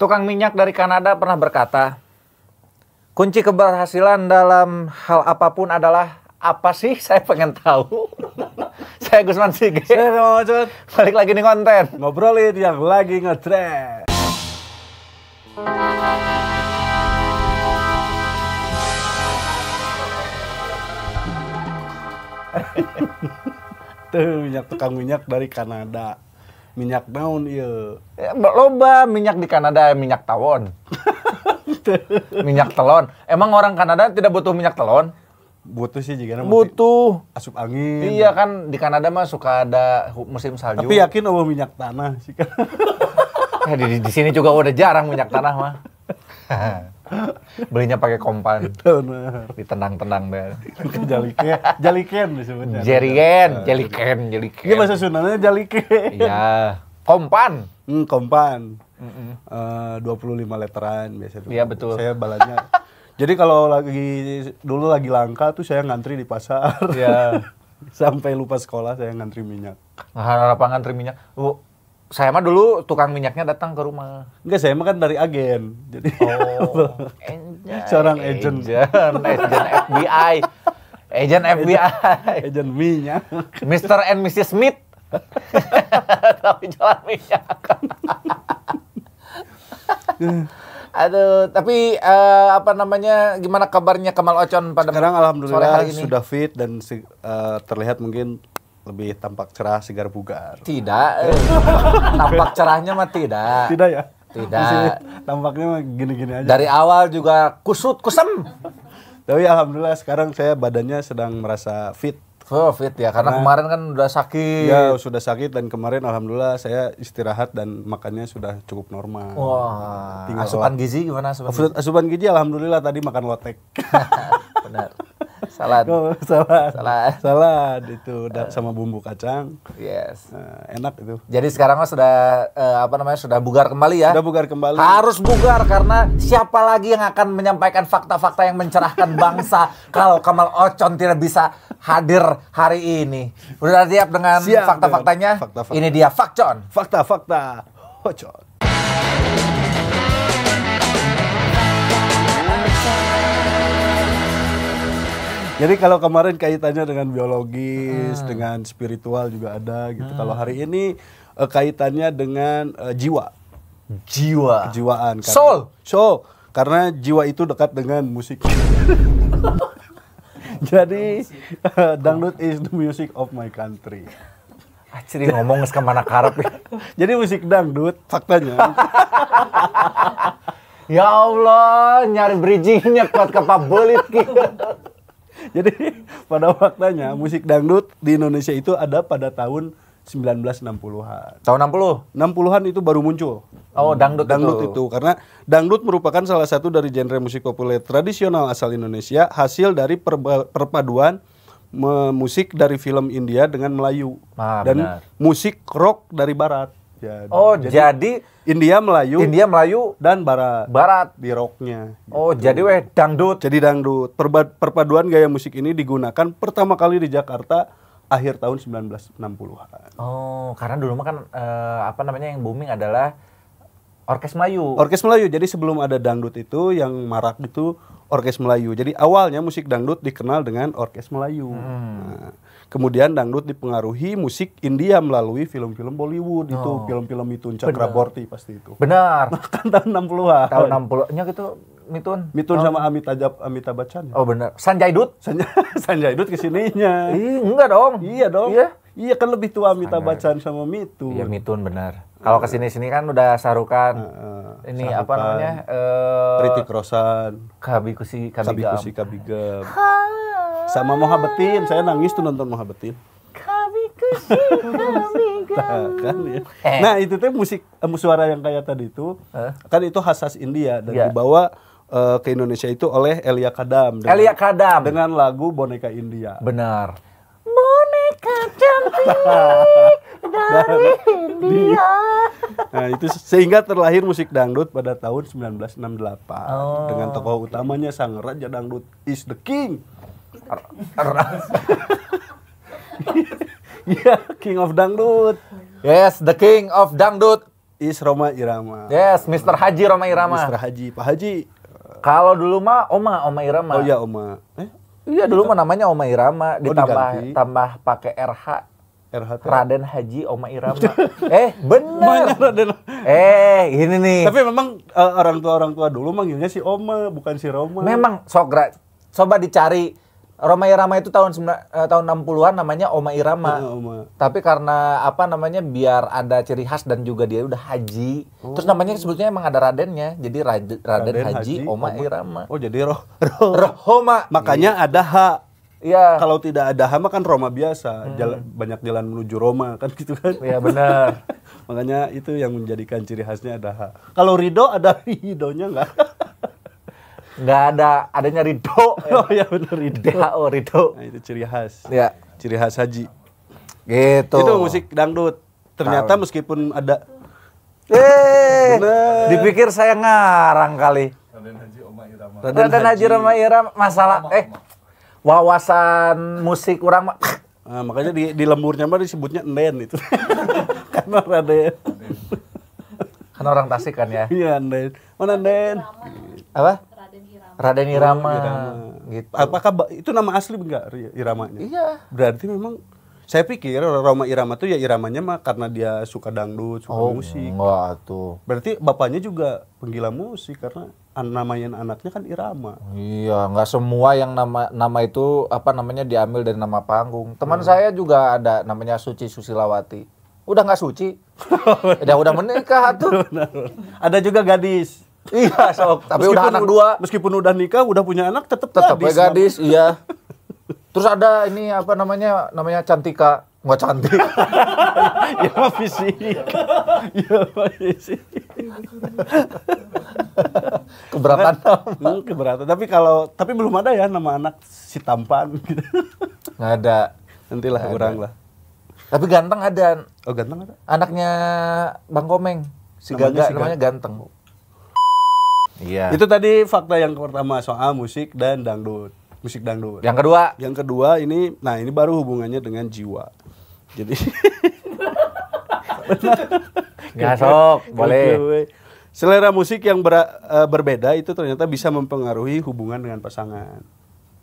Tukang minyak dari Kanada pernah berkata, kunci keberhasilan dalam hal apapun adalah apa sih saya pengen tahu. saya Gusman Sige. Saya Romacut. Balik lagi di konten. Ngobrolin yang lagi ngetrend. Tuh minyak tukang minyak dari Kanada minyak daun iya eh, loba minyak di Kanada minyak tawon minyak telon emang orang Kanada tidak butuh minyak telon butuh sih jika butuh asup angin iya kan di Kanada mah suka ada musim salju tapi yakin oh minyak tanah sih kan eh, di, di sini juga udah jarang minyak tanah mah Belinya pakai kompan. Benar. Ditenang-tenang deh. jalike, jaliken disebutnya. Jeriken, jaliken, jaliken. Ini bahasa sunannya jaliken, Iya. Kompan. Hmm, kompan. Eh, dua puluh lima literan biasa biasanya. Iya, betul. Saya balanya. Jadi kalau lagi dulu lagi langka tuh saya ngantri di pasar. Iya. Sampai lupa sekolah saya ngantri minyak. harapan ngantri minyak. Uh, saya mah dulu tukang minyaknya datang ke rumah. Enggak, saya mah kan dari agen. Jadi oh, seorang agent. ya. agent FBI. Agent FBI. Agent minyak. Mr. and Mrs. Smith. Tapi jalan minyak. Aduh, tapi uh, apa namanya? Gimana kabarnya Kamal Ocon pada sekarang? Alhamdulillah sore hari ini? sudah fit dan uh, terlihat mungkin lebih tampak cerah segar bugar. Tidak. tampak cerahnya mah tidak. Tidak ya? Tidak. Masih, tampaknya mah gini-gini aja. Dari awal juga kusut kusem. Tapi alhamdulillah sekarang saya badannya sedang merasa fit. Oh, fit ya karena, karena kemarin kan udah sakit. Ya, sudah sakit dan kemarin alhamdulillah saya istirahat dan makannya sudah cukup normal. Wah. Tinggal asupan gizi gimana asupan? Asupan gizi alhamdulillah tadi makan lotek. Benar salad. Oh, salad. Salad. Salad itu uh, sama bumbu kacang. Yes. Uh, enak itu. Jadi sekarang sudah uh, apa namanya sudah bugar kembali ya? Sudah bugar kembali. Harus bugar karena siapa lagi yang akan menyampaikan fakta-fakta yang mencerahkan bangsa kalau Kamal Ocon tidak bisa hadir hari ini. Udah siap dengan fakta-faktanya? Fakta -fakta. Ini dia Fakcon. Fakta-fakta Ocon. Jadi kalau kemarin kaitannya dengan biologis, hmm. dengan spiritual juga ada gitu. Hmm. Kalau hari ini uh, kaitannya dengan uh, jiwa. Jiwa. Kejiwaan. Karena, soul. Soul. Karena jiwa itu dekat dengan musik. Jadi dangdut is the music of my country. Acri ngomong ke kemana karep ya. Jadi musik dangdut faktanya. ya Allah, nyari bridgingnya kuat kepabulit gitu. Jadi pada faktanya musik dangdut di Indonesia itu ada pada tahun 1960-an. Tahun 60? 60-an itu baru muncul. Oh, dangdut, dangdut itu. itu. Karena dangdut merupakan salah satu dari genre musik populer tradisional asal Indonesia, hasil dari perpaduan musik dari film India dengan Melayu ah, dan benar. musik rock dari barat. Jadi, oh, jadi, jadi India Melayu, India Melayu dan Barat, Barat di rocknya. Oh, gitu. Oh, jadi weh dangdut. Jadi dangdut. Perba perpaduan gaya musik ini digunakan pertama kali di Jakarta akhir tahun 1960-an. Oh, karena dulu mah kan uh, apa namanya yang booming adalah orkes Melayu. Orkes Melayu. Jadi sebelum ada dangdut itu yang marak itu orkes Melayu. Jadi awalnya musik dangdut dikenal dengan orkes Melayu. Hmm. Nah, Kemudian dangdut dipengaruhi musik India melalui film-film Bollywood oh. itu film-film Mitun Chakraborty pasti itu. Benar. kan tahun 60-an. Tahun 60-nya gitu Mitun. Mitun oh. sama Amitabh Amitabh Bachchan. Ya? Oh benar. Sanjay Dutt Sanjay, Sanjay Dut kesininya. Ih, enggak dong. Iya dong. Iya. Iya kan lebih tua Amitabh Bachchan sama Mitun. Iya Mitun benar. Kalau kesini sini kan udah sarukan. Uh, uh, ini sarukan, apa namanya? Uh, eh, Ritik Rosan. Kabikusi Kabigam. Kabikusi Kabigam. Sama Mohabetin, saya nangis tuh nonton Mohabetin. Kabikusi nah, kan, ya. Eh. Nah itu tuh musik eh, suara yang kayak tadi itu, huh? Eh. kan itu khas India dan yeah. dibawa uh, ke Indonesia itu oleh Elia Kadam. Dengan, Elia Kadam dengan lagu Boneka India. Benar. Boneka cantik. dari India. Nah, itu sehingga terlahir musik dangdut pada tahun 1968 oh. dengan tokoh utamanya sang raja dangdut Is the King. Iya, King of Dangdut. Yes, the King of Dangdut is Roma Irama. Yes, Mr. Haji Roma Irama. Mr. Haji, Pak Haji. Kalau dulu mah Oma, Oma Irama. Oh iya Oma. Eh? Iya dulu mah namanya Oma Irama oh, ditambah diganti. tambah pakai RH RHT. Raden Haji Oma Irama. eh, benar Raden. Eh, ini nih. Tapi memang uh, orang tua orang tua dulu manggilnya si Oma, bukan si Roma. Memang sogra. Coba dicari Roma Irama itu tahun uh, tahun 60-an namanya Oma Irama. Ya, Oma. Tapi karena apa namanya biar ada ciri khas dan juga dia udah haji. Oh. Terus namanya sebetulnya emang ada Radennya. Jadi Raden, Raden, Haji, Haji Oma, Irama. Oh, jadi Roh Roh Rohoma. Makanya iya. ada H Iya. Kalau tidak ada hama kan Roma biasa, hmm. jalan, banyak jalan menuju Roma kan gitu kan. Iya benar. Makanya itu yang menjadikan ciri khasnya ada ha. Kalau Rido ada Ridonya nggak? nggak ada, adanya Rido. oh ya benar Rido. DHO Rido. Nah, itu ciri khas. Iya. Ciri khas haji. Gitu. Itu musik dangdut. Ternyata Tau. meskipun ada Eh, dipikir saya ngarang kali. Raden Haji Oma Irama. Raden, Haji Roma Irama masalah eh wawasan musik orang mah. Nah, makanya di, di lemburnya mah disebutnya Nden itu. Karena rada Kan orang Tasik kan ya? Iya, Nden. Mana Nden? Apa? Raden Irama. Raden oh, Irama. Gitu. Apakah itu nama asli enggak Iramanya? Iya. Berarti memang saya pikir Roma Irama tuh ya iramanya mah karena dia suka dangdut, suka oh, musik. Enggak tuh. Berarti bapaknya juga penggila musik karena namanya anaknya kan Irama. Iya, nggak semua yang nama nama itu apa namanya diambil dari nama panggung. Teman hmm. saya juga ada namanya Suci Susilawati. Udah nggak suci. udah udah menikah tuh. Ada juga gadis. iya, sok. Tapi meskipun udah anak dua. Meskipun udah nikah, udah punya anak, tetap tetap gadis. Ya gadis, iya. Terus ada ini apa namanya namanya Cantika nggak cantik ya fisik ya fisik keberatan nama. Hmm, keberatan. Tapi kalau tapi belum ada ya nama anak si tampan Nggak ada. Nantilah Nggak kurang lah. Tapi ganteng ada. Oh, ganteng ada. Anaknya Bang Komeng. Si namanya Gaga si namanya ganteng. Iya. Itu tadi fakta yang pertama soal musik dan dangdut. Musik dangdut. Yang kedua? Yang kedua ini nah ini baru hubungannya dengan jiwa. Jadi Gak sok, boleh selera musik yang ber, uh, eh, berbeda itu ternyata bisa mempengaruhi hubungan dengan pasangan.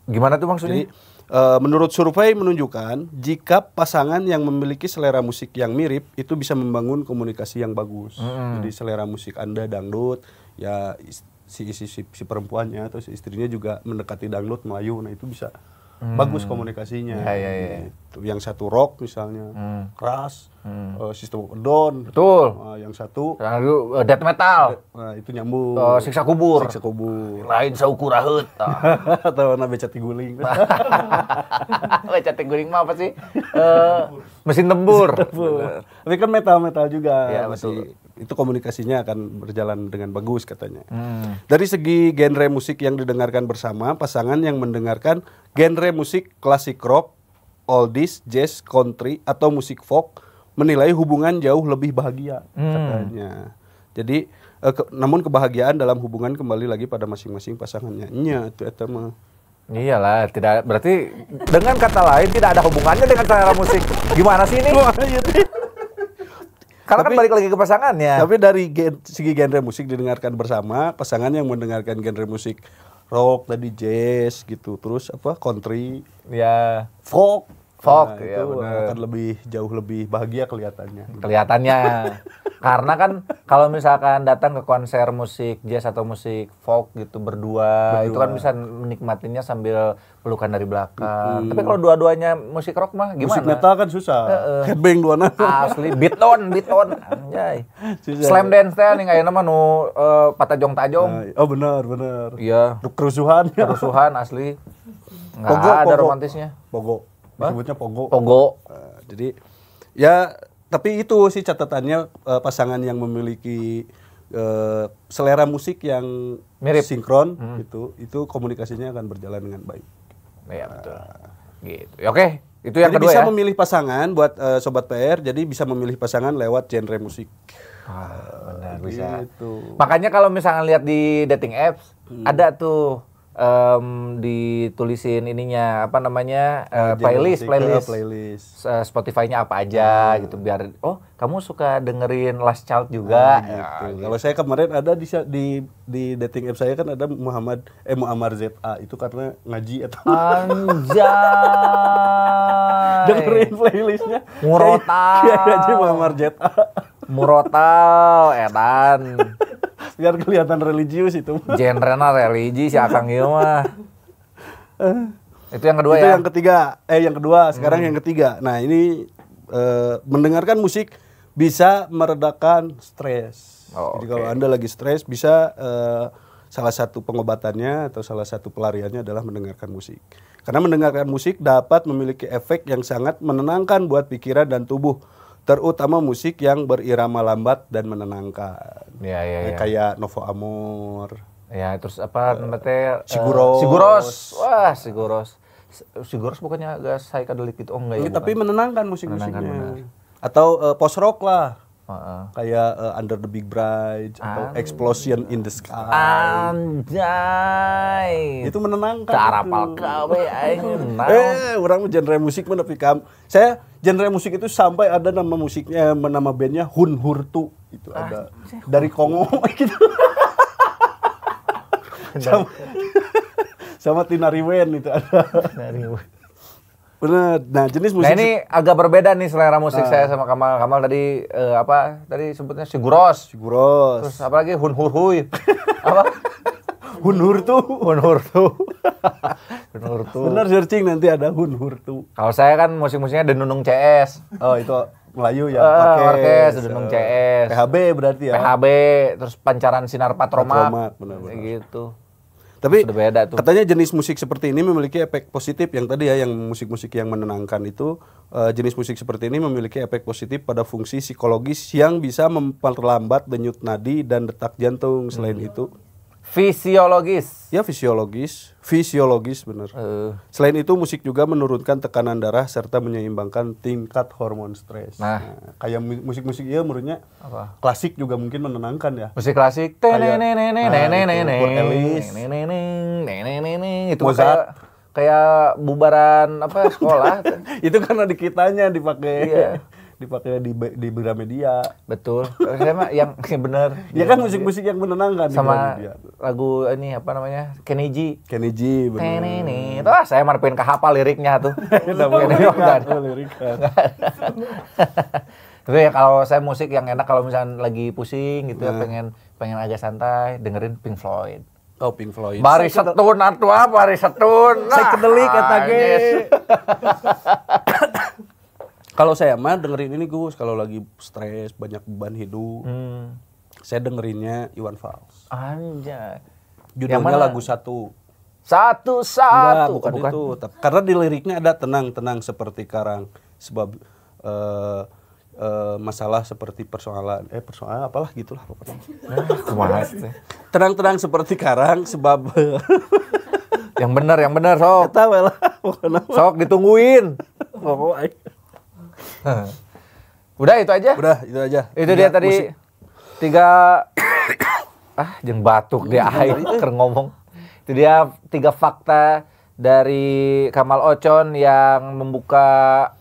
Gimana tuh maksudnya? Jadi, uh, menurut survei menunjukkan jika pasangan yang memiliki selera musik yang mirip itu bisa membangun komunikasi yang bagus. Hmm. Jadi selera musik Anda dangdut, ya si, si si si perempuannya atau si istrinya juga mendekati dangdut Melayu, nah itu bisa hmm. bagus komunikasinya. Ya, ya, ya. Gitu. Yang satu rock misalnya, hmm. keras, hmm. Uh, eh, sistem down. Betul. Uh, yang satu lalu uh, eh, death metal. Nah, uh, itu nyambung. Uh, siksa kubur. Siksa kubur. Lain saukur raheut. Atau na beca tiguling. beca tiguling mah apa sih? Uh, mesin tembur, Tapi kan metal-metal juga. Ya, masih betul itu komunikasinya akan berjalan dengan bagus katanya. Hmm. Dari segi genre musik yang didengarkan bersama, pasangan yang mendengarkan genre musik klasik rock, oldies, jazz, country atau musik folk menilai hubungan jauh lebih bahagia hmm. katanya. Jadi eh, ke, namun kebahagiaan dalam hubungan kembali lagi pada masing-masing pasangannya. Nya itu etama. Iyalah, tidak berarti dengan kata lain tidak ada hubungannya dengan selera musik. Gimana sih ini? Oh, iya, iya. Karena kan tapi, kan balik lagi ke pasangannya. Tapi dari gen, segi genre musik didengarkan bersama, pasangan yang mendengarkan genre musik rock tadi jazz gitu, terus apa country, ya folk Fog nah, ya itu bener. akan lebih jauh lebih bahagia kelihatannya. Kelihatannya. Karena kan kalau misalkan datang ke konser musik jazz atau musik folk gitu berdua, berdua. itu kan bisa menikmatinya sambil pelukan dari belakang. Hmm. Tapi kalau dua-duanya musik rock mah gimana? Musik metal kan susah. Uh, uh. Headbang dua nanti. Asli beat on, beat on. Anjay. Susah, Slam ya. dance teh nih kayaknya nama nu uh, patajong tajong. Nah, oh benar, benar. Iya. Kerusuhan. Kerusuhan asli. Enggak ada pogo. romantisnya. Pogo disebutnya pogo. Pogo. Uh, jadi ya tapi itu sih catatannya uh, pasangan yang memiliki uh, selera musik yang mirip sinkron hmm. itu itu komunikasinya akan berjalan dengan baik. Iya betul. Uh, gitu. Ya, oke, okay. itu yang jadi kedua bisa ya? memilih pasangan buat uh, sobat PR, jadi bisa memilih pasangan lewat genre musik. Ah, benar gitu. bisa. Makanya kalau misalnya lihat di dating apps hmm. ada tuh um, ditulisin ininya apa namanya uh, playlist playlist, playlist. Uh, eh, Spotify-nya apa aja hmm. gitu biar oh kamu suka dengerin Last Child juga. Ah, ya, gitu. Ya, gitu. Kalau saya kemarin ada di, di di dating app saya kan ada Muhammad eh Muammar ZA itu karena ngaji atau anjay. dengerin playlistnya. Murotal. Kayak ngaji Muammar ZA. Murotal edan. biar kelihatan religius itu. Genre religi si Akang ieu mah. itu yang kedua itu ya. yang ketiga. Eh yang kedua, hmm. sekarang hmm. yang ketiga. Nah, ini e, mendengarkan musik bisa meredakan stres. Oh, Jadi okay. kalau Anda lagi stres bisa e, salah satu pengobatannya atau salah satu pelariannya adalah mendengarkan musik. Karena mendengarkan musik dapat memiliki efek yang sangat menenangkan buat pikiran dan tubuh terutama musik yang berirama lambat dan menenangkan. Ya, ya, ya. Kayak Novo Amor. Ya, terus apa eh, namanya? Uh, Siguros. Uh, Siguros. Wah, Siguros. Siguros bukannya agak psychedelic gitu. Oh enggak ya. ya tapi menenangkan musik-musiknya. Atau uh, post rock lah. Uh-uh. Kayak uh, Under the Big Bridge atau Explosion in the Sky. Anjay. Itu menenangkan. Tarapal kawe Eh, orang genre musik mana kam. Saya genre musik itu sampai ada nama musiknya, nama bandnya Hun Hurtu itu ah, ada dari Kongo gitu. sama, sama Tina Riwen itu ada. Tina Riwen. Benar. Nah, jenis nah, musik. Nah, ini agak berbeda nih selera musik nah. saya sama Kamal. Kamal tadi uh, apa? Tadi sebutnya siguros. Siguros. Terus apa lagi? Hunhurhui. apa? Hun tuh. Hunhur hun Hur Tu. Benar searching nanti ada Hun hunhur tuh. Kalau saya kan musik-musiknya Denunung CS. Oh, itu Melayu ya, uh, ah, Orkes, Denunung CS. PHB berarti ya. PHB, terus pancaran sinar patromat. Patromat, benar-benar. Gitu. Tapi Sudah tuh. katanya jenis musik seperti ini memiliki efek positif yang tadi ya yang musik-musik yang menenangkan itu uh, jenis musik seperti ini memiliki efek positif pada fungsi psikologis yang bisa memperlambat denyut nadi dan detak jantung. Selain hmm. itu Fisiologis. Ya fisiologis, fisiologis benar. Uh. Selain itu musik juga menurunkan tekanan darah serta menyeimbangkan tingkat hormon stres. Nah, nah kayak musik-musik iya menurutnya apa? Klasik juga mungkin menenangkan ya. Musik klasik. itu Mozart. Kayak, kayak bubaran apa sekolah. itu karena dikitanya dipakai. Iya dipakai di di Gramedia. Betul. mah yang benar. Ya kan musik-musik yang menenangkan sama lagu ini apa namanya? Kenji. Kenji benar. Ini itu saya marpin ke hafal liriknya tuh. Enggak ada lirik. Tapi ya kalau saya musik yang enak kalau misalnya lagi pusing gitu ya nah. pengen pengen agak santai dengerin Pink Floyd. Oh Pink Floyd. Bari setun atau apa bari setun. saya nah, kedeli kata ge. Kalau saya mah dengerin ini Gus, kalau lagi stres, banyak beban hidup. Hmm. Saya dengerinnya Iwan Fals. Anjay. Judulnya lagu satu. Satu satu. Enggak, bukan, bukan itu. Karena di liriknya ada tenang-tenang seperti karang sebab uh, uh, masalah seperti persoalan eh persoalan apalah gitulah pokoknya. Ah, eh. Tenang-tenang seperti karang sebab yang benar yang benar sok. Tahu lah. Sok ditungguin. Udah itu aja. Udah itu aja. Itu dia, tadi tiga ah jeng batuk dia iya, air iya. ker ngomong. Itu dia tiga fakta dari Kamal Ocon yang membuka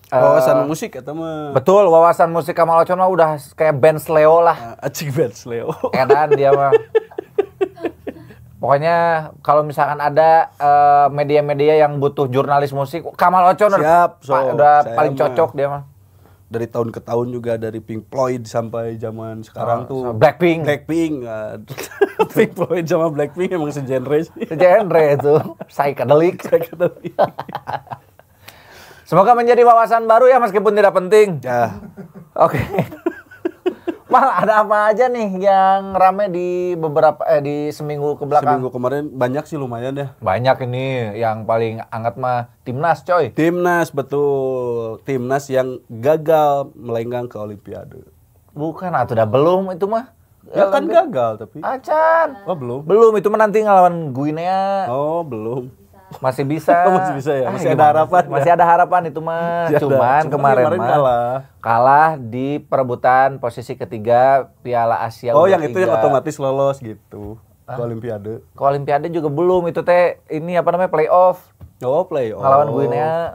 eh, wawasan uh, musik atau mah betul wawasan musik Kamal Ocon mah udah kayak band Leo lah acik ah, band Leo edan dia mah Pokoknya kalau misalkan ada media eh, media-media yang butuh jurnalis musik, Kamal Ocon Siap, so, pa udah paling mah. cocok dia mah. Dari tahun ke tahun juga dari Pink Floyd sampai zaman sekarang oh, tuh so Blackpink. Blackpink. Ah. Pink Floyd sama Blackpink emang segenre sih. Segenre itu. Psychedelic. Psychedelic. Semoga menjadi wawasan baru ya meskipun tidak penting. Ya. Oke. Okay. Mal, ada apa aja nih yang rame di beberapa eh di seminggu ke belakang? Seminggu kemarin banyak sih lumayan ya. Banyak ini yang paling anget mah timnas coy. Timnas betul. Timnas yang gagal melenggang ke olimpiade. Bukan atau ah, udah belum itu mah. Ya kan gagal tapi. Acan. Oh belum. Belum itu menanti nanti ngelawan Guinea. Oh belum masih bisa masih bisa ya ah, masih ada harapan ya? masih ada harapan itu mah cuman, cuman kemarin, kemarin kalah kalah di perebutan posisi ketiga Piala Asia Oh yang itu yang otomatis lolos gitu ke ah. Olimpiade ke Olimpiade juga belum itu teh ini apa namanya playoff oh playoff lawan Guinea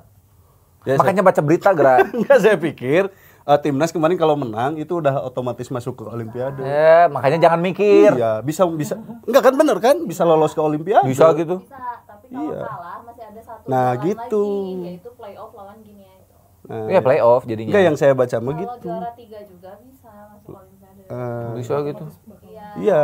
ya, makanya saya... baca berita gerak ya saya pikir uh, timnas kemarin kalau menang itu udah otomatis masuk ke olimpiade. Eh, makanya jangan mikir. Iya, bisa bisa. Enggak kan bener kan? Bisa lolos ke olimpiade. Bisa gitu. Eh, kalau iya. kalah masih ada satu nah, gitu. lagi yaitu playoff lawan aja itu. Nah, iya playoff jadinya. Enggak yang saya baca mah gitu. Kalau juara tiga juga bisa masuk Olimpiade. Uh, bisa gitu. Iya. iya.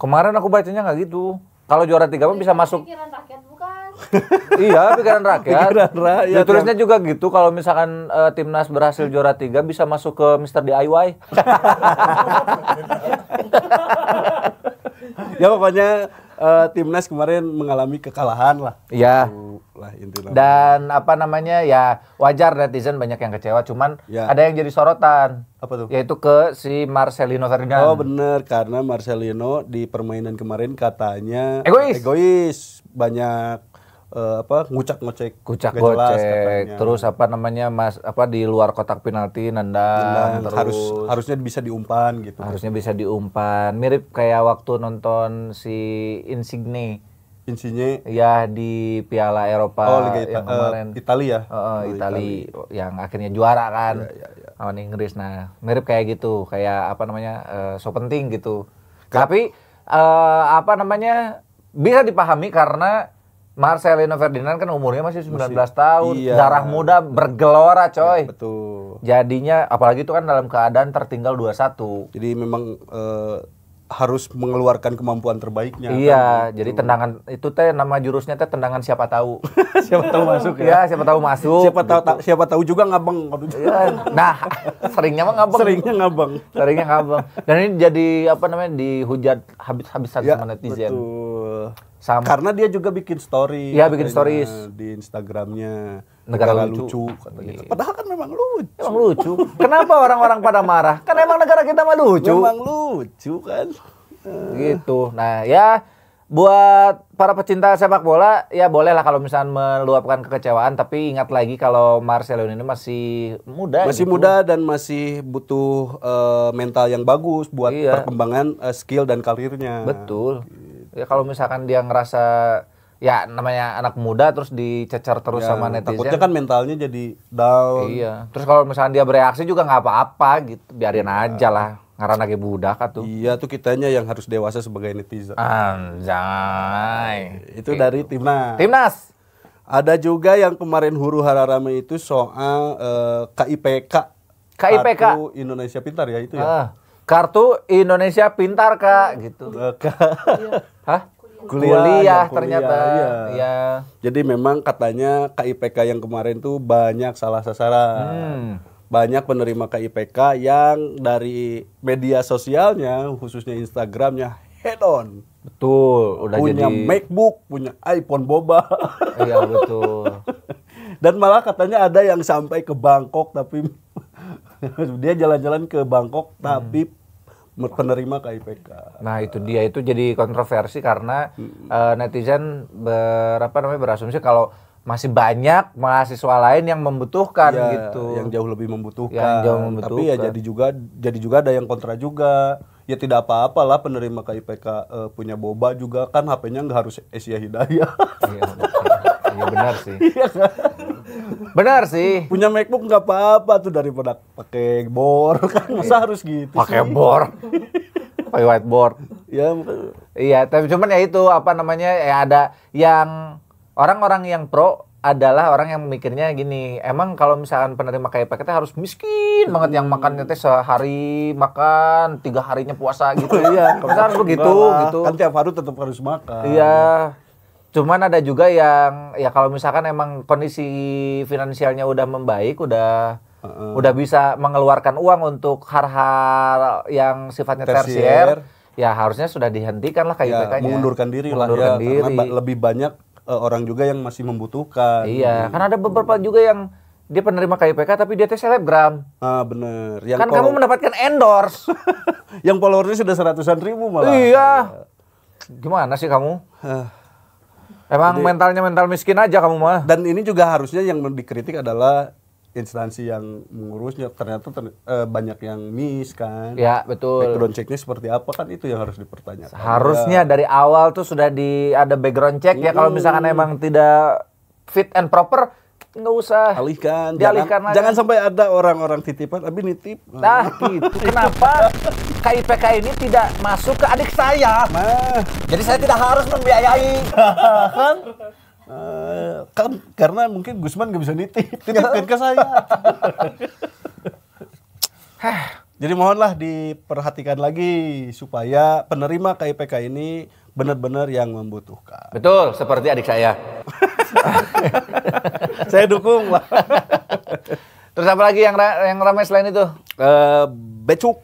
Kemarin aku bacanya nggak gitu. Kalau juara tiga pun bisa masuk. Pikiran rakyat bukan? iya, pikiran rakyat. pikiran rakyat. Ya, tulisnya juga gitu. Kalau misalkan uh, timnas berhasil juara tiga bisa masuk ke Mister DIY. ya pokoknya uh, timnas kemarin mengalami kekalahan lah. Iya. Lah Dan apa namanya ya wajar netizen banyak yang kecewa, cuman ya. ada yang jadi sorotan. Apa tuh? Yaitu ke si Marcelino Ferdinand. Oh bener, karena Marcelino di permainan kemarin katanya egois. Egois, banyak uh, apa ngucak ngocek ngucak ngocek terus apa namanya mas apa di luar kotak penalti nendang, nendang harus harusnya bisa diumpan gitu harusnya bisa diumpan mirip kayak waktu nonton si Insigne Insigne ya di Piala Eropa oh, Liga Ita yang eh, kemarin uh, Italia uh, uh, oh, Italia Itali yang akhirnya juara kan lawan iya, iya, yeah, yeah, lawan Inggris nah mirip kayak gitu kayak apa namanya uh, so penting gitu tapi uh, apa namanya bisa dipahami karena Marcelino Ferdinand kan umurnya masih 19 masih, tahun, iya, darah muda bergelora iya, coy. Ya, betul. Jadinya apalagi itu kan dalam keadaan tertinggal 21. Jadi memang uh, harus mengeluarkan kemampuan terbaiknya. Kan? Iya, kan? jadi tendangan itu teh nama jurusnya teh tendangan siapa tahu. siapa tahu masuk ya. Iya, siapa tahu masuk. Siapa tahu gitu. ta siapa tahu juga ngabeng. Iya. Nah, seringnya mah ngabeng. Seringnya ngabeng. seringnya ngabeng. Dan ini jadi apa namanya dihujat habis-habisan ya, sama netizen. Betul. Sama. Karena dia juga bikin story. Iya, bikin stories di Instagramnya. Negara, negara lucu, lucu Iya. Padahal kan memang lucu. Emang lucu. Kenapa orang-orang pada marah? Kan emang negara kita mah lucu. Memang lucu kan. Gitu. Nah, ya buat para pecinta sepak bola ya bolehlah kalau misalnya meluapkan kekecewaan tapi ingat lagi kalau Marcelo ini masih muda masih gitu. muda dan masih butuh uh, mental yang bagus buat iya. perkembangan uh, skill dan karirnya betul ya kalau misalkan dia ngerasa ya namanya anak muda terus dicecer terus ya, sama netizen takutnya kan mentalnya jadi down iya terus kalau misalkan dia bereaksi juga nggak apa-apa gitu biarin ya. aja lah Karena kayak budak atau? Kan iya tuh kitanya yang harus dewasa sebagai netizen anjay itu dari gitu. timnas timnas ada juga yang kemarin huru hara rame itu soal uh, eh, KIPK KIPK Kartu Indonesia Pintar ya itu ya ah. Kartu Indonesia Pintar Kak iya. gitu. Iya, iya. Hah? Kuliah, kuliah iya, ya, ternyata. iya. Ya. Jadi memang katanya KIPK yang kemarin tuh banyak salah sasaran. Hmm. Banyak penerima KIPK yang dari media sosialnya khususnya Instagramnya head on. Betul, udah punya jadi MacBook, punya iPhone boba. Iya, betul. Dan malah katanya ada yang sampai ke Bangkok tapi dia jalan-jalan ke Bangkok hmm. tapi penerima KIPK. Nah itu dia itu jadi kontroversi karena hmm. uh, netizen berapa namanya berasumsi kalau masih banyak mahasiswa lain yang membutuhkan ya, gitu. Yang jauh lebih membutuhkan. Yang jauh membutuhkan. Tapi ya jadi juga jadi juga ada yang kontra juga. Ya tidak apa-apalah penerima KIPK uh, eh, punya boba juga kan HP-nya nggak harus Asia Hidayah. Iya, Iya benar sih. Iya kan? Benar sih. Punya MacBook nggak apa-apa tuh daripada pakai bor kan. Masa iya. harus gitu. Pakai bor. pakai whiteboard. Iya. Iya, tapi cuman ya itu apa namanya ya ada yang orang-orang yang pro adalah orang yang mikirnya gini, emang kalau misalkan penerima kayak paketnya harus miskin hmm. banget yang makannya teh sehari makan tiga harinya puasa gitu. iya, kita harus begitu gitu. Kan tiap hari tetap harus makan. Iya. Cuman ada juga yang ya kalau misalkan emang kondisi finansialnya udah membaik, udah uh-uh. udah bisa mengeluarkan uang untuk hal-hal yang sifatnya tersier, ya harusnya sudah dihentikan lah kayak ya, nya Mengundurkan diri mengundurkan lah ya, diri. karena lebih banyak uh, orang juga yang masih membutuhkan. Iya, hmm. karena ada beberapa juga yang dia penerima KIPK tapi dia tes selebgram. Ah benar. kan kamu mendapatkan endorse. yang followersnya sudah seratusan ribu malah. Iya. Gimana sih kamu? Emang Jadi, mentalnya mental miskin aja kamu mah. Dan ini juga harusnya yang dikritik adalah instansi yang mengurusnya ternyata ter, e, banyak yang miss kan. Ya, betul. Background checknya seperti apa kan itu yang harus dipertanyakan. Harusnya ya. dari awal tuh sudah di ada background check -hmm. ya kalau misalkan hmm. emang tidak fit and proper nggak usah alihkan dialihkan jangan, jangan sampai ada orang-orang titipan tapi nitip nah, nah gitu kenapa KIPK ini tidak masuk ke adik saya nah. jadi saya tidak harus membiayai kan Uh, kan karena mungkin Gusman gak bisa nitip, titipkan ke saya. Jadi mohonlah diperhatikan lagi supaya penerima KIPK ini benar-benar yang membutuhkan. Betul, seperti adik saya. saya dukung lah. Terus apa lagi yang ra yang ramai selain itu? Uh, becuk.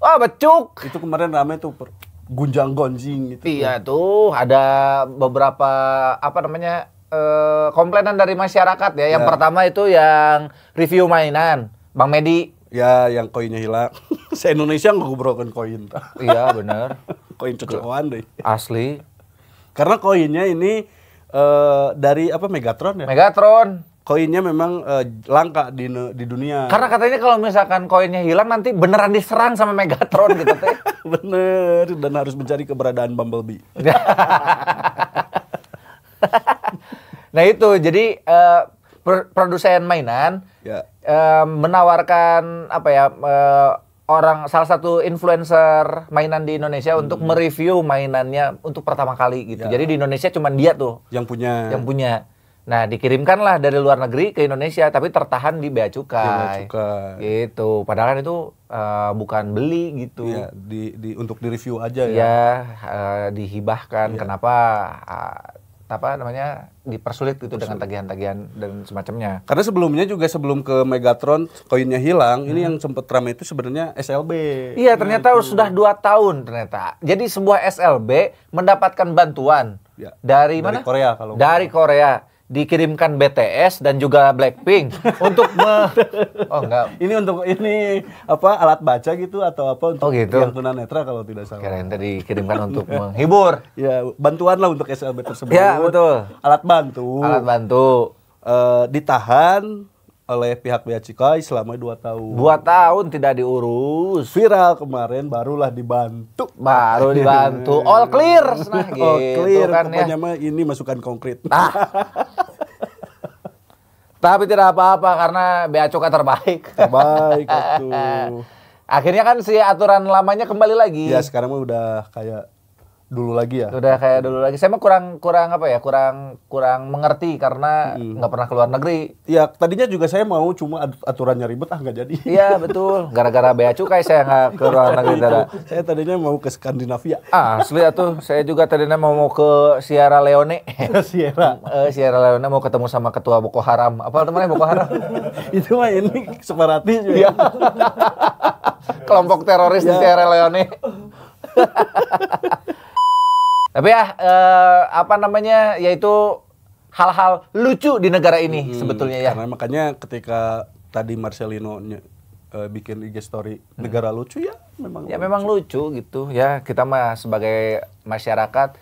Oh, becuk. Itu kemarin ramai tuh gunjang gonjing gitu. Iya tuh, ada beberapa apa namanya? Uh, komplainan dari masyarakat ya. Yang ya. pertama itu yang review mainan, Bang Medi. Ya, yang koinnya hilang. saya Indonesia nggak koin. iya, benar koin cocokan deh. Asli. Karena koinnya ini uh, dari apa Megatron ya? Megatron. Koinnya memang uh, langka di di dunia. Karena katanya kalau misalkan koinnya hilang nanti beneran diserang sama Megatron gitu teh. Bener dan harus mencari keberadaan Bumblebee. nah itu jadi uh, produsen mainan ya. uh, menawarkan apa ya uh, orang salah satu influencer mainan di Indonesia hmm. untuk mereview mainannya untuk pertama kali gitu. Ya. Jadi di Indonesia cuma dia tuh yang punya yang punya. Nah, dikirimkanlah dari luar negeri ke Indonesia tapi tertahan di bea cukai. Bea cukai. Gitu. Padahal kan itu uh, bukan beli gitu. Ya, di, di untuk direview aja ya. Ya, uh, dihibahkan. Ya. Kenapa uh, apa namanya dipersulit gitu dengan tagihan-tagihan dan semacamnya. Karena sebelumnya juga sebelum ke Megatron koinnya hilang, hmm. ini yang sempat ramai itu sebenarnya SLB. Iya, ternyata nah, sudah dua tahun ternyata. Jadi sebuah SLB mendapatkan bantuan ya. dari, dari mana? Korea kalau dari Korea dikirimkan BTS dan juga Blackpink untuk me Oh enggak. Ini untuk ini apa alat baca gitu atau apa untuk oh, gitu. yang tunanetra kalau tidak salah. Keren tadi dikirimkan untuk menghibur. Ya, bantuan lah untuk SLB tersebut. Ya, betul. Alat bantu. Alat bantu. Uh, ditahan oleh pihak bea cukai selama dua tahun. Dua tahun tidak diurus. Viral kemarin barulah dibantu. Baru dibantu. All clear. Nah, gitu All clear. Kan ya. Pokoknya ya. ini masukan konkret. Nah. Tapi tidak apa-apa karena bea cukai terbaik. Terbaik itu. Akhirnya kan si aturan lamanya kembali lagi. Ya sekarang udah kayak dulu lagi ya udah kayak dulu lagi saya mah kurang kurang apa ya kurang kurang mengerti karena iya. nggak hmm. pernah keluar negeri ya tadinya juga saya mau cuma aturannya ribet ah nggak jadi iya betul gara-gara bea cukai saya nggak ke luar negeri saya tadinya mau ke Skandinavia ah asli ya tuh saya juga tadinya mau mau ke Sierra Leone Sierra uh, Sierra Leone mau ketemu sama ketua Boko Haram apa namanya Boko Haram itu mah ini separatis ya kelompok teroris ya. di iya. Sierra Leone tapi ya eh, apa namanya yaitu hal-hal lucu di negara ini hmm, sebetulnya ya. Karena makanya ketika tadi Marcelino uh, bikin IG story hmm. negara lucu ya memang ya lucu. memang lucu gitu ya kita mah sebagai masyarakat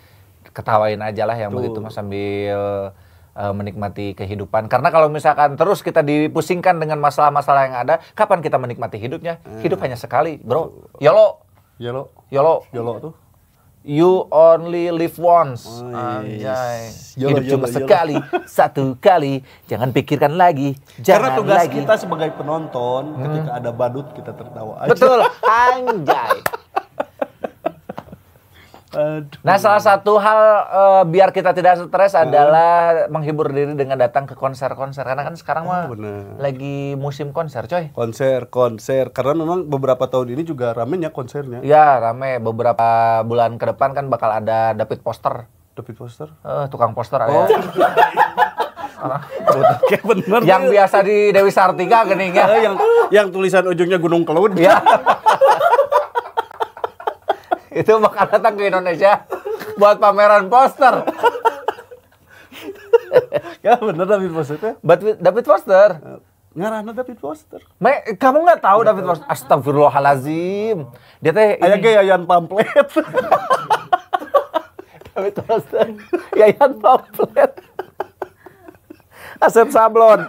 ketawain aja lah yang Tuh. begitu mah sambil uh, menikmati kehidupan karena kalau misalkan terus kita dipusingkan dengan masalah-masalah yang ada kapan kita menikmati hidupnya eh. hidup hanya sekali bro yolo yolo yolo yolo tuh You only live once. Oh, Anjay. Yolo, Hidup cuma sekali, satu kali. Jangan pikirkan lagi. Jangan Karena tugas lagi. kita sebagai penonton hmm. ketika ada badut kita tertawa aja. Betul. Anjay. Aduh. Nah, salah satu hal uh, biar kita tidak stres adalah adalah menghibur diri dengan datang ke konser-konser. Karena kan sekarang oh, mah lagi musim konser, coy. Konser, konser. Karena memang beberapa tahun ini juga rame ya konsernya. Ya, rame. Beberapa bulan ke depan kan bakal ada David Poster. David Poster? Uh, eh, tukang poster ya. oh. ada. bener. Yang biasa di Dewi Sartika geningnya. Eh, yang yang tulisan ujungnya Gunung Kelud. Ya. itu bakal datang ke Indonesia buat pameran poster. ya benar David Foster. David Foster. Ngarana David Foster. Me, kamu nggak tahu David Foster? Astagfirullahalazim. Dia teh Aya ge yayan pamflet. David Foster. Yayan pamflet. Asep sablon.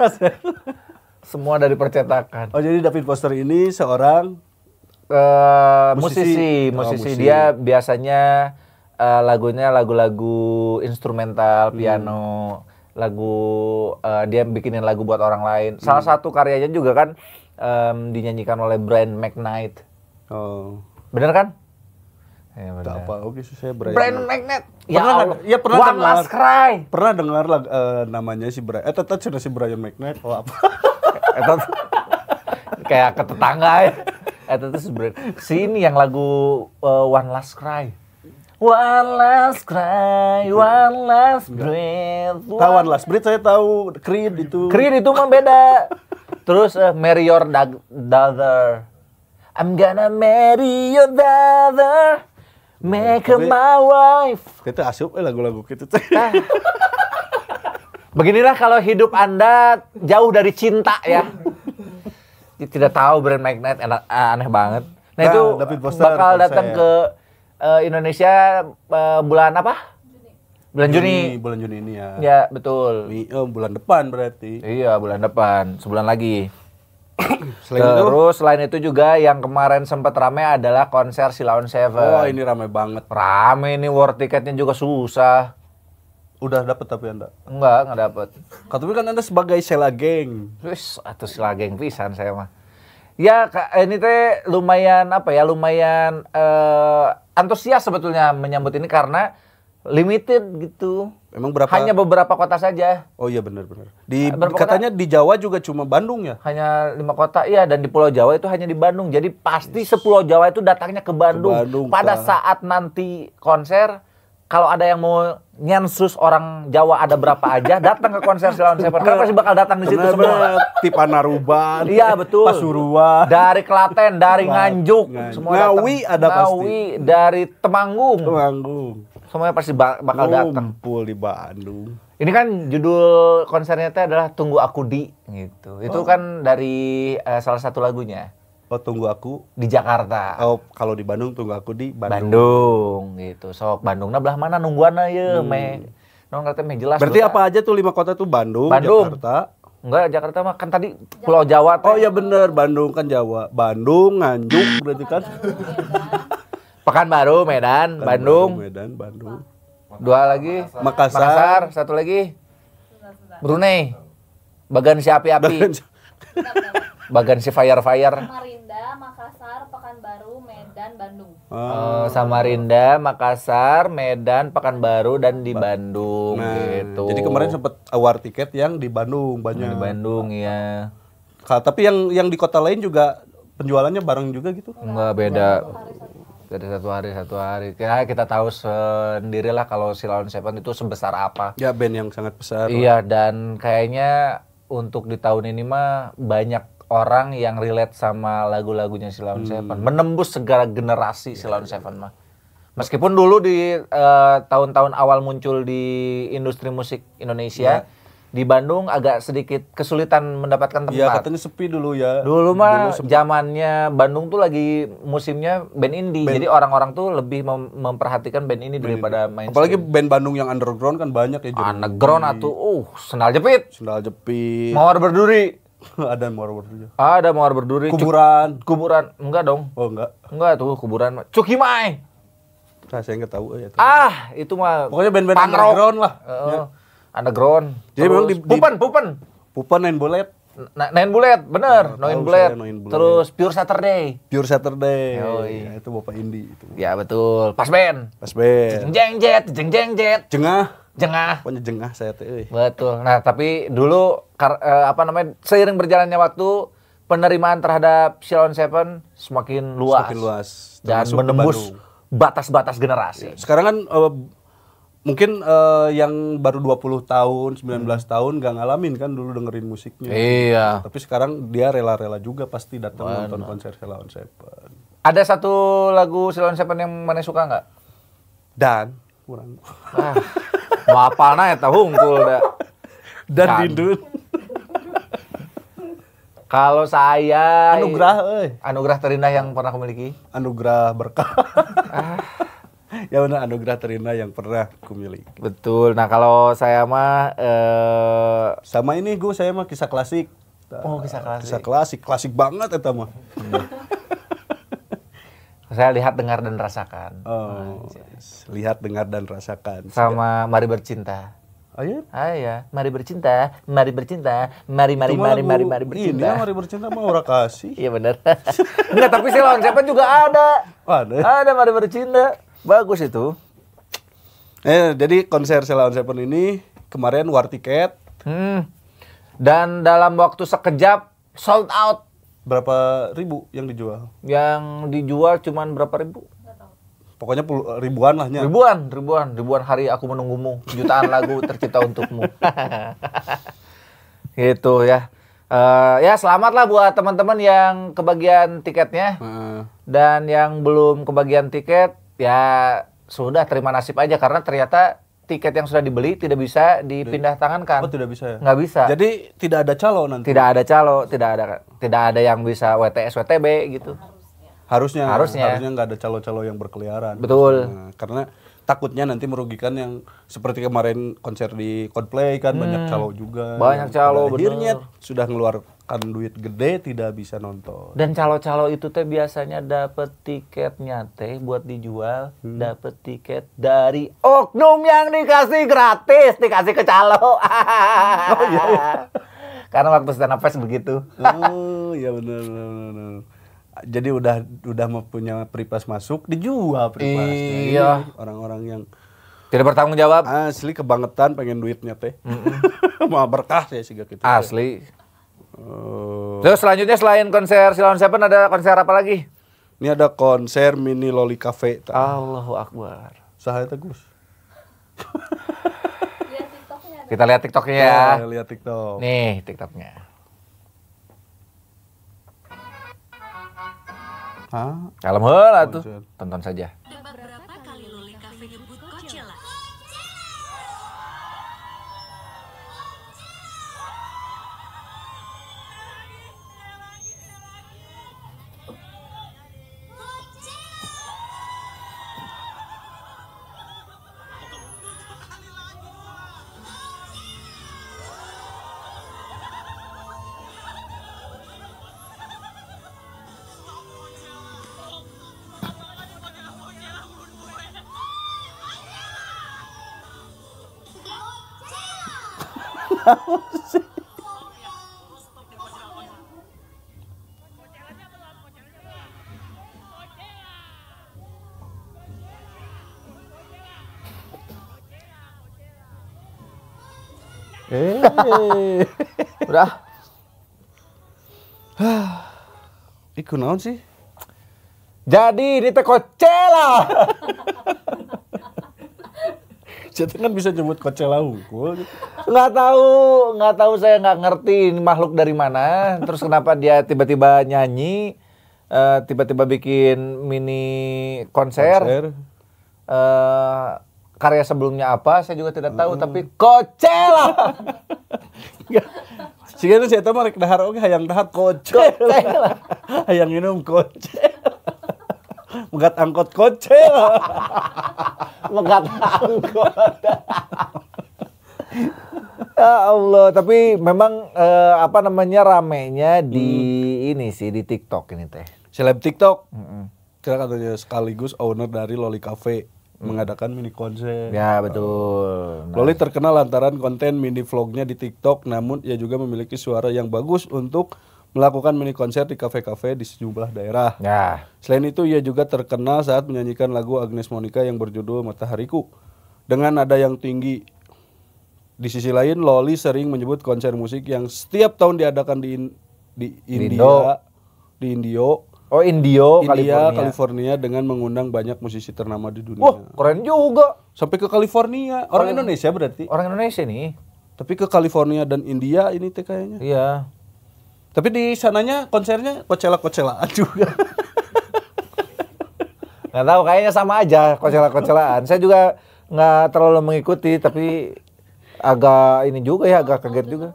Semua dari percetakan. Oh jadi David Foster ini seorang Uh, musisi, musisi, Oh, dia biasanya uh, lagunya lagu-lagu instrumental, hmm. piano, lagu uh, dia bikinin lagu buat orang lain. Hmm. Salah satu karyanya juga kan um, dinyanyikan oleh Brian McKnight. Oh. Bener kan? Ya, bener. apa oke susah saya Brian. Brian McKnight. Ya, pernah Allah. ya pernah One dengar. Last Cry. Pernah dengar lagu, uh, namanya si Brian. Eh tetap sudah si Brian McKnight. Oh apa? kayak ke tetangga ya. Eh itu sebenernya. Si ini yang lagu uh, One Last Cry. One last cry, one last breath. One... Tahu one last breath saya tahu Creed itu. Creed itu mah beda. Terus uh, marry your daughter. I'm gonna marry your daughter. Make her my wife. kita asup eh lagu-lagu gitu. Nah. Beginilah kalau hidup Anda jauh dari cinta ya tidak tahu brand magnet enak eh, aneh banget. Nah, nah itu David bakal datang ya. ke uh, Indonesia uh, bulan apa? Bulan Juni, Juni. Bulan Juni ini ya. Ya betul. Mi, oh, bulan depan berarti. Iya bulan depan, sebulan lagi. selain Terus itu? selain itu juga yang kemarin sempat rame adalah konser Silaun Seven. Oh ini rame banget. Rame ini war tiketnya juga susah. Udah dapet tapi Anda? Enggak, enggak dapet. tapi kan Anda sebagai sela geng. terus atau sela geng pisan saya mah. Ya, ini teh lumayan apa ya, lumayan uh, antusias sebetulnya menyambut ini karena limited gitu. Emang berapa? Hanya beberapa kota saja. Oh iya benar-benar. Di berapa katanya kota, di Jawa juga cuma Bandung ya? Hanya lima kota, iya dan di Pulau Jawa itu hanya di Bandung. Jadi pasti yes. sepulau Jawa itu datangnya ke Bandung. Ke Bandung Pada kah. saat nanti konser kalau ada yang mau nyansus orang Jawa ada berapa aja datang ke konser Silawan Seven karena pasti bakal datang di situ semua Tipe Tipanaruban iya betul Pasuruan dari Klaten dari Nganjuk, Nganjuk. semua Ngawi ada Ngawi, pasti Ngawi dari Temanggung Temanggung semuanya pasti bakal datang kumpul di Bandung ini kan judul konsernya itu adalah Tunggu Aku Di gitu. Itu oh. kan dari uh, salah satu lagunya. Oh tunggu aku di Jakarta. Oh kalau di Bandung tunggu aku di Bandung. Bandung gitu. Sok Bandungnya belah mana nungguan ya hmm. me. Mei ngerti me jelas. Berarti apa aja tuh lima kota tuh Bandung, Bandung. Jakarta. Enggak, Jakarta mah kan tadi Pulau Jawa. Teh. Oh iya bener, Bandung kan Jawa. Bandung, Nganjuk berarti kan. Pekanbaru, Medan, Pekan Bandung. Baru, Medan, Bandung. Dua lagi Makassar, Makassar satu lagi Brunei. Bagan si api-api. Bagan si fire fire. Samarinda, Makassar, Pekanbaru, Medan, Bandung. Oh. Samarinda, Makassar, Medan, Pekanbaru dan di Bandung nah, gitu. Jadi kemarin sempat award tiket yang di Bandung banyak. Di Bandung ya. tapi yang yang di kota lain juga penjualannya bareng juga gitu? Enggak beda. Dari satu hari satu hari. Ya, kita tahu sendirilah kalau si Lawan Seven itu sebesar apa. Ya band yang sangat besar. Iya dan kayaknya untuk di tahun ini mah banyak orang yang relate sama lagu-lagunya si Lawn hmm. Seven menembus segala generasi yeah. Lawn iya. Seven mah meskipun dulu di tahun eh, tahun-tahun awal muncul di industri musik Indonesia yeah di Bandung agak sedikit kesulitan mendapatkan tempat. Iya katanya sepi dulu ya. Dulu mah zamannya Bandung tuh lagi musimnya band indie. Band. Jadi orang-orang tuh lebih mem memperhatikan band ini daripada main. Apalagi band Bandung yang underground kan banyak ya. Underground atau uh senal jepit. Senal jepit. Mawar berduri. ada mawar berduri. Ah, ada mawar berduri. Kuburan. Cuk, kuburan. Enggak dong. Oh, enggak. Enggak tuh kuburan. Cukimai. Nah, saya enggak tahu eh, ya. Ah, itu mah Pokoknya band-band underground lah. Uh, ya. Underground. Jadi memang di, di Pupen, Pupen. Pupen main bullet. Nah, Nine Bullet, bener, nah, Nine Bullet. Terus Pure Saturday. Pure Saturday. Oh, iya. itu Bapak Indi itu. Ya, betul. Pas band. Pas band. Jeng jet, jeng jeng jet. Jengah jengah pokoknya jengah saya tuh betul nah tapi dulu kar, eh, apa namanya seiring berjalannya waktu penerimaan terhadap Silon Seven semakin luas semakin luas dan menembus batas-batas generasi iya. sekarang kan uh, mungkin uh, yang baru 20 tahun, 19 hmm. tahun gak ngalamin kan dulu dengerin musiknya. Iya. Tapi sekarang dia rela-rela juga pasti datang Mana. nonton konser Ceylon Seven. Ada satu lagu Ceylon Seven yang mana suka nggak? Dan kurang. Ah. mau apa ya tahu hungkul dah Dan kan. Kalau saya anugerah eh. Anugerah terindah yang pernah aku miliki. Anugerah berkah. Ah. Ya benar anugerah terindah yang pernah aku miliki. Betul. Nah, kalau saya mah eh sama ini gue saya mah kisah klasik. Oh, kisah klasik. Kisah klasik, klasik banget ya mah. Hmm saya lihat dengar dan rasakan oh nah, lihat dengar dan rasakan sama mari bercinta Oh iya? Ah, iya. Mari bercinta, mari bercinta, mari mari mari mari ya, mari bercinta. Iya, mari bercinta mau orang kasih. Iya benar. Enggak, tapi sih lawan siapa juga ada. Ada. Ada mari bercinta. Bagus itu. Eh, jadi konser Selawan Seven ini kemarin war tiket. Hmm. Dan dalam waktu sekejap sold out berapa ribu yang dijual? Yang dijual cuman berapa ribu? Pokoknya eh, ribuan lahnya. Ribuan, ribuan, ribuan hari aku menunggumu, jutaan lagu tercipta untukmu. gitu ya. Uh, ya selamatlah buat teman-teman yang kebagian tiketnya hmm. dan yang belum kebagian tiket ya sudah terima nasib aja karena ternyata tiket yang sudah dibeli tidak bisa dipindah tangankan. Oh, tidak bisa ya? Nggak bisa. Jadi tidak ada calo nanti? Tidak ada calo, tidak ada tidak ada yang bisa WTS, WTB gitu. Harusnya. Harusnya. Harusnya nggak ada calo-calo yang berkeliaran. Betul. Nah, karena takutnya nanti merugikan yang seperti kemarin konser di Coldplay kan hmm. banyak calo juga. Banyak calo, benar. Akhirnya sudah ngeluar kan duit gede tidak bisa nonton. Dan calo-calo itu teh biasanya dapat tiketnya teh buat dijual, hmm. dapet tiket dari oknum yang dikasih gratis, dikasih ke calo. oh, iya, iya. Karena waktu stand up fest begitu. oh iya benar benar. Jadi udah udah mempunyai privas masuk dijual privas Iya. Orang-orang yang tidak bertanggung jawab. Asli kebangetan pengen duitnya teh. Mm -mm. Mau berkah ya sih gitu. Asli. Ya. Eh, Terus selanjutnya selain konser Silon Seven ada konser apa lagi? Ini ada konser mini loli cafe. Tak? Allahu Akbar. Sahaya tegus. Kita lihat TikToknya ya. ya. Lihat TikTok. Nih TikToknya. Hah? Kalem lah tuh. Tonton saja. Berapa kali loli cafe nyebut Udah. Iku naon sih? Jadi ini teh Jadi kan bisa nyebut kocela unggul. Nggak tahu, nggak tahu saya nggak ngerti ini makhluk dari mana. Terus kenapa dia tiba-tiba nyanyi, eh, tiba-tiba uh, bikin mini konser. konser. Uh, karya sebelumnya apa saya juga tidak tahu hmm. tapi Coachella. Sehingga itu saya tahu mereka dahar oke hayang dahar Coachella. hayang minum Coachella. Megat angkot Coachella. Megat angkot. ya Allah, tapi memang eh, apa namanya ramenya di hmm. ini sih di TikTok ini teh. Seleb TikTok. Mm -hmm. Kita katanya sekaligus owner dari Loli Cafe. Hmm. mengadakan mini konser. Ya betul. Nah. Loli terkenal lantaran konten mini vlognya di TikTok, namun ia juga memiliki suara yang bagus untuk melakukan mini konser di kafe-kafe di sejumlah daerah. Ya. Selain itu ia juga terkenal saat menyanyikan lagu Agnes Monica yang berjudul Matahariku dengan nada yang tinggi. Di sisi lain, Loli sering menyebut konser musik yang setiap tahun diadakan di in, di India, Lindo. di Indio Oh Indio, India, California. California dengan mengundang banyak musisi ternama di dunia. Wah keren juga. Sampai ke California. Orang, orang Indonesia berarti. Orang Indonesia nih. Tapi ke California dan India ini teh kayaknya. Iya. Tapi di sananya konsernya kocela kocelaan juga. nggak tahu kayaknya sama aja kocela kocelaan. Saya juga nggak terlalu mengikuti tapi agak ini juga ya agak kaget juga.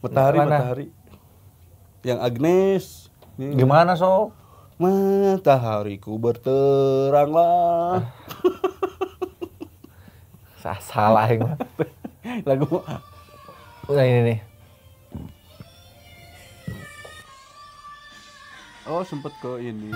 matahari, matahari. Yang Agnes. Iya. Gimana so? Matahariku berteranglah. Ah. salah yang ya, lagu. Udah ini nih. Oh sempet ke ini.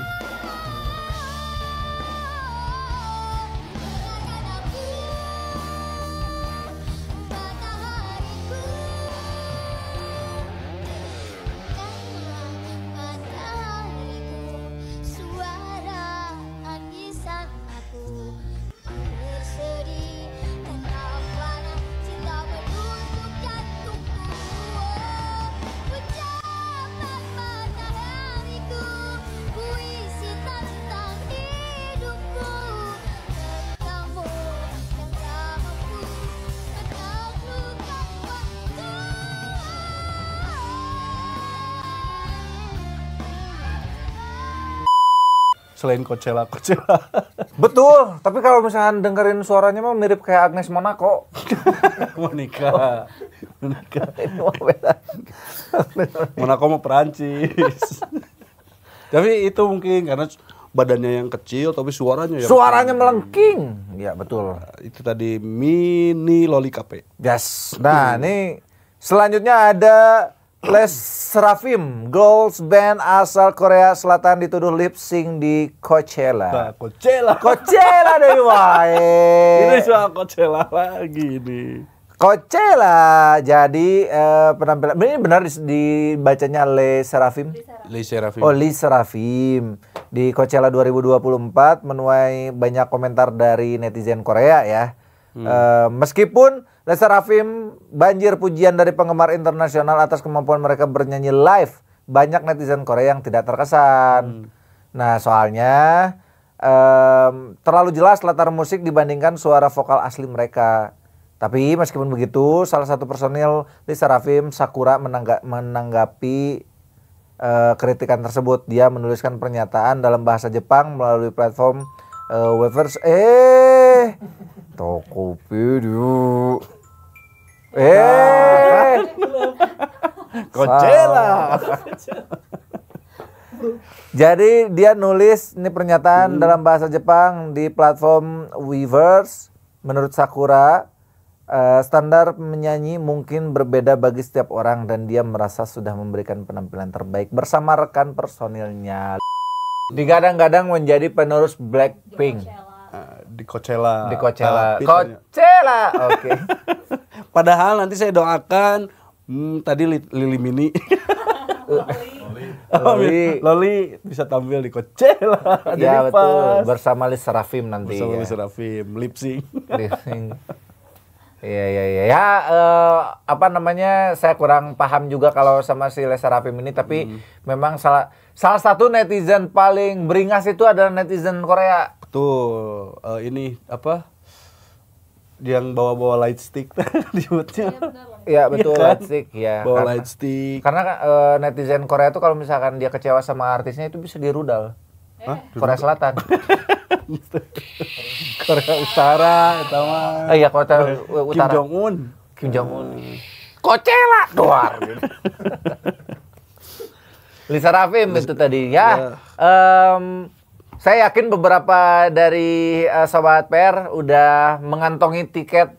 selain Coachella Coachella betul tapi kalau misalnya dengerin suaranya mah mirip kayak Agnes Monaco Monica Monica Monaco mau Perancis tapi itu mungkin karena badannya yang kecil tapi suaranya yang suaranya kecil. melengking ya betul nah, itu tadi mini loli kape yes nah ini selanjutnya ada Les Serafim, Girls Band asal Korea Selatan dituduh lip sync di Coachella. Nah, Coachella. Coachella dari wah. Ini soal Coachella lagi nih. Coachella. Jadi uh, penampilan ini benar dibacanya Le Serafim. Le Serafim. Oh, Le Serafim. Di Coachella 2024 menuai banyak komentar dari netizen Korea ya. Hmm. Uh, meskipun Lesa Rafim banjir pujian dari penggemar internasional atas kemampuan mereka bernyanyi live. Banyak netizen Korea yang tidak terkesan. Hmm. Nah, soalnya um, terlalu jelas latar musik dibandingkan suara vokal asli mereka. Tapi meskipun begitu, salah satu personil Lisa Rafim Sakura menangga menanggapi uh, kritikan tersebut. Dia menuliskan pernyataan dalam bahasa Jepang melalui platform uh, Weverse. Eh Tokopedia. Eh, Kocela. Jadi dia nulis ini pernyataan hmm. dalam bahasa Jepang di platform Weverse. Menurut Sakura, eh, standar menyanyi mungkin berbeda bagi setiap orang dan dia merasa sudah memberikan penampilan terbaik bersama rekan personilnya. Digadang-gadang menjadi penerus Blackpink di Coachella. Di Coachella. Tapi ah, Coachella. Oke. Okay. Padahal nanti saya doakan hmm, tadi li, Lili Mini. Loli. Loli. bisa tampil di Coachella. Ya betul. Bersama Lis Rafim nanti. Bersama ya. Lis Serafim, lip sync. Iya iya iya. Ya uh, apa namanya? Saya kurang paham juga kalau sama si Liza Rafim ini tapi hmm. memang salah Salah satu netizen paling beringas itu adalah netizen Korea. Betul. Uh, ini apa? Yang bawa-bawa light stick disebutnya. Iya, iya, iya betul ya kan? light stick ya. Bawa karena, light stick. Karena uh, netizen Korea itu kalau misalkan dia kecewa sama artisnya itu bisa dirudal. Eh. Hah? Korea Selatan. Korea Utara, utama. mah. iya, Korea Utara. Kim Jong Un. Kim Jong Un. Kocela hmm. keluar. Lisa Rafim Lisa, itu tadi ya. ya. Um, saya yakin beberapa dari uh, sobat PR udah mengantongi tiket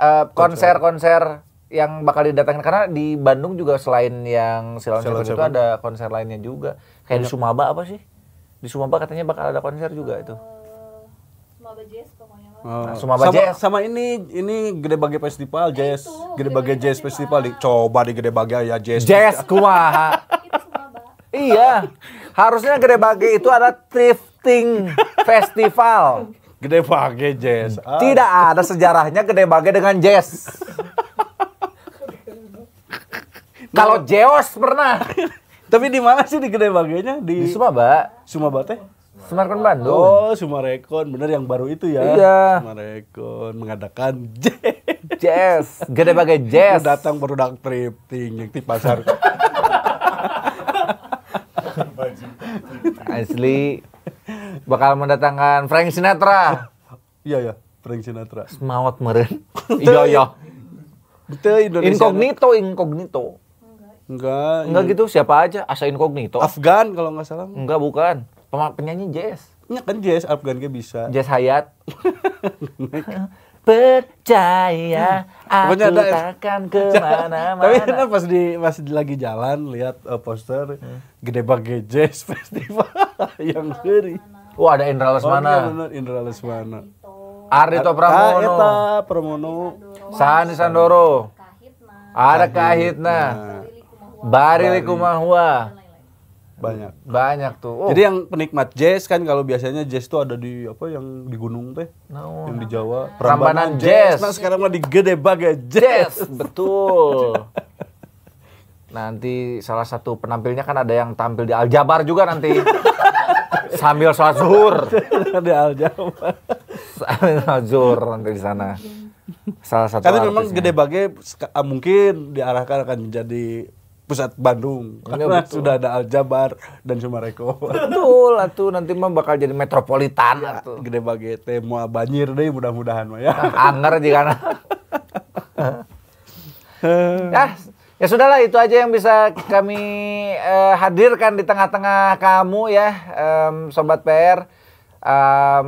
eh, konser-konser uh, yang bakal didatangkan karena di Bandung juga selain yang Silon Seven itu ada konser lainnya juga. Kayak di iya. Sumaba apa sih? Di Sumaba katanya bakal ada konser juga itu. Eh, Jazz pokoknya. Oh. Nah, sama, Jazz. Sama ini ini Gede Bagai Festival Jazz. Eh, itu, Gede Bagai Jazz Festival. Festival. Coba di Gede Bagai ya Jazz. Jazz kuah. Iya. Harusnya Gede Bage itu ada thrifting festival. Gede Bage Jazz. Ah. Tidak ada sejarahnya Gede Bage dengan Jazz. Kalau nah. Jeos pernah. Tapi di mana sih di Gede Bagenya? Di, di Sumaba. Sumaba teh? Sumarekon Bandung. Oh, Sumarekon. Bener yang baru itu ya. Iya. Sumarekon mengadakan jazz. Jazz. Gede Bagi jazz. Datang baru dak yang di pasar. asli bakal mendatangkan Frank Sinatra. Iya ya, Frank Sinatra. Semawat meren. Iya ya. Betul Indonesia. Incognito, inkognito. Enggak. Enggak iya. gitu siapa aja asa incognito. Afgan kalau nggak salah. Enggak bukan. penyanyi jazz. Iya kan jazz Afgan ke bisa. Jazz Hayat. percaya hmm. aku ada, takkan kemana-mana. Tapi kan pas di pas di lagi jalan lihat uh, poster hmm. Gede banget Jazz Festival yang seri. Wah oh, ada Indra oh, iya, Lesmana. Oh, benar Indra Lesmana. Arito ah, Pramono. Eta Pramono. Sani Sandoro. Ada Kahitna. Barili Kumahua banyak hmm. banyak tuh oh. jadi yang penikmat jazz kan kalau biasanya jazz tuh ada di apa yang di gunung teh no. yang di Jawa perambanan, jazz. jazz nah sekarang mah di gede bagai jazz, jazz betul nanti salah satu penampilnya kan ada yang tampil di Aljabar juga nanti sambil sholat zuhur di Aljabar sambil sholat zuhur nanti di sana iya. salah satu tapi memang gede bagai ah, mungkin diarahkan akan menjadi pusat Bandung oh, iya, karena ya, betul. sudah ada Aljabar dan Sumareko. Betul tuh nanti mah bakal jadi metropolitan ya, atuh. Gede banget mau banjir deh mudah-mudahan mah ya. Anger jika nah, kan. ya, ya sudahlah itu aja yang bisa kami eh, hadirkan di tengah-tengah kamu ya eh, sobat PR. eh,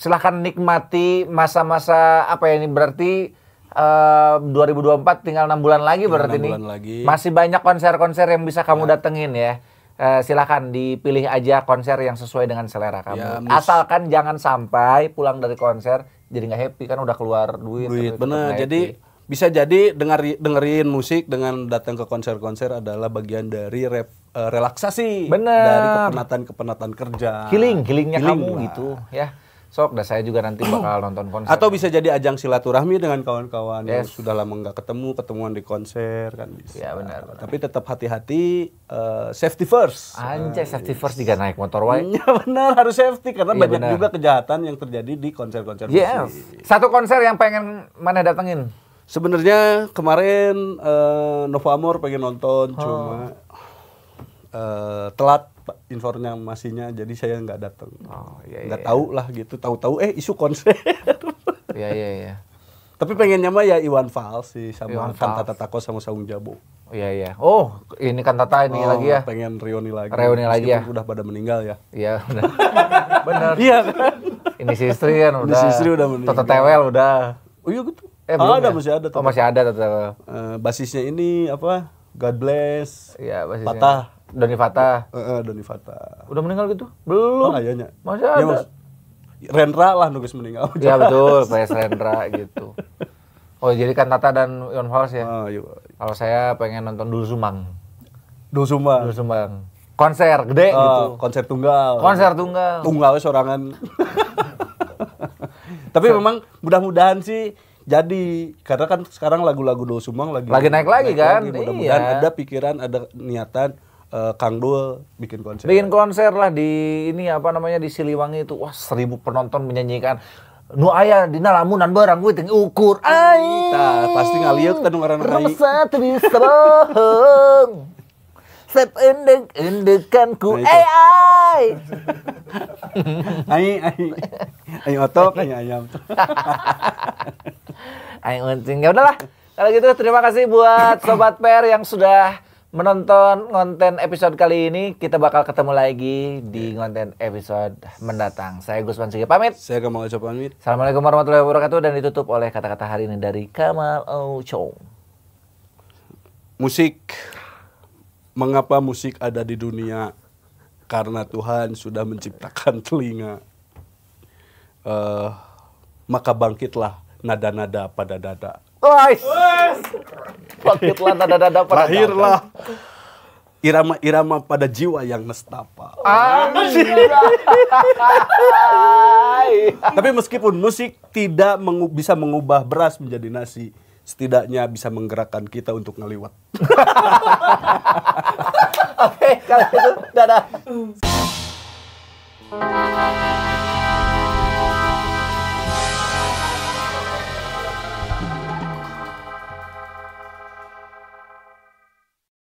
silahkan nikmati masa-masa apa ya ini berarti uh, 2024 tinggal enam bulan lagi tinggal berarti 6 nih. lagi. Masih banyak konser-konser yang bisa kamu ya. datengin ya. Uh, eh, silahkan dipilih aja konser yang sesuai dengan selera ya, kamu. Ya, Asalkan jangan sampai pulang dari konser jadi nggak happy kan udah keluar duit. Duit bener. Jadi bisa jadi dengar dengerin musik dengan datang ke konser-konser adalah bagian dari rep, uh, relaksasi. Bener. Dari kepenatan kepenatan kerja. Healing, healingnya Healing kamu lah. gitu ya sok dah saya juga nanti bakal nonton konser atau bisa jadi ajang silaturahmi dengan kawan-kawan yes. yang sudah lama nggak ketemu ketemuan di konser kan bisa ya, benar, benar. tapi tetap hati-hati uh, safety first anjay nah, safety first juga naik motor wae ya benar harus safety karena ya, banyak benar. juga kejahatan yang terjadi di konser-konser yes. satu konser yang pengen mana datengin sebenarnya kemarin uh, eh, Nova Amor pengen nonton oh. cuma uh, telat informasinya jadi saya nggak datang oh, iya, iya, nggak iya. tahu lah gitu tahu-tahu eh isu konser iya iya iya tapi pengennya mah ya Iwan Fals sih sama Iwan Tata Tako sama Saung Jabo oh, iya iya oh ini Tata ini oh, lagi ya pengen reuni lagi reuni lagi ya udah pada meninggal ya iya benar benar iya kan ini si istri kan udah ini si istri udah meninggal Tata Tewel udah oh iya gitu eh, ah, ada ya? masih ada Tata. oh masih ada Tata Tewel uh, basisnya ini apa God bless ya, basisnya. patah Doni Fata. Heeh, uh, eh, Doni Fata. Udah meninggal gitu? Belum. Oh, ayahnya. Iya. Masih iya, ada. Ya, mas, Rendra lah nulis meninggal. Iya betul, PS Rendra gitu. Oh jadi kan Tata dan Ion Fals ya? Oh, iya. Kalau saya pengen nonton Dul Sumang. Dul Sumang. Dul Sumang. Konser gede oh, gitu. Konser tunggal. Konser tunggal. Tunggal sorangan. Tapi so. memang mudah-mudahan sih jadi karena kan sekarang lagu-lagu Dul Sumang lagi lagi naik lagi naik kan. Iya. Mudah-mudahan iya. ada pikiran, ada niatan uh, Kang Dul bikin konser. Bikin konser lah di ini apa namanya di Siliwangi itu. Wah, seribu penonton menyanyikan nu aya dina lamunan barang gue teh ukur ai. Tah, pasti ngaliuk teh nu ngaran rai. Rasa tebis terong. Sep endek endekan ku nah, ai ai. Ai ai. Ai otok ai ayam. Ai uncing. Ya udahlah. Kalau gitu terima kasih buat sobat PR yang sudah menonton konten episode kali ini. Kita bakal ketemu lagi di iya. konten episode mendatang. Saya Gusman Sugi pamit. Saya Kamal Ucap pamit. Assalamualaikum warahmatullahi wabarakatuh dan ditutup oleh kata-kata hari ini dari Kamal Ocho. Musik. Mengapa musik ada di dunia? Karena Tuhan sudah menciptakan telinga. Uh, maka bangkitlah nada-nada pada dada. Wais. Bangkit lah nada pada Lahirlah irama-irama pada jiwa yang nestapa. Tapi meskipun musik tidak mengu bisa mengubah beras menjadi nasi, setidaknya bisa menggerakkan kita untuk ngeliwat. Oke, kalau itu dadah.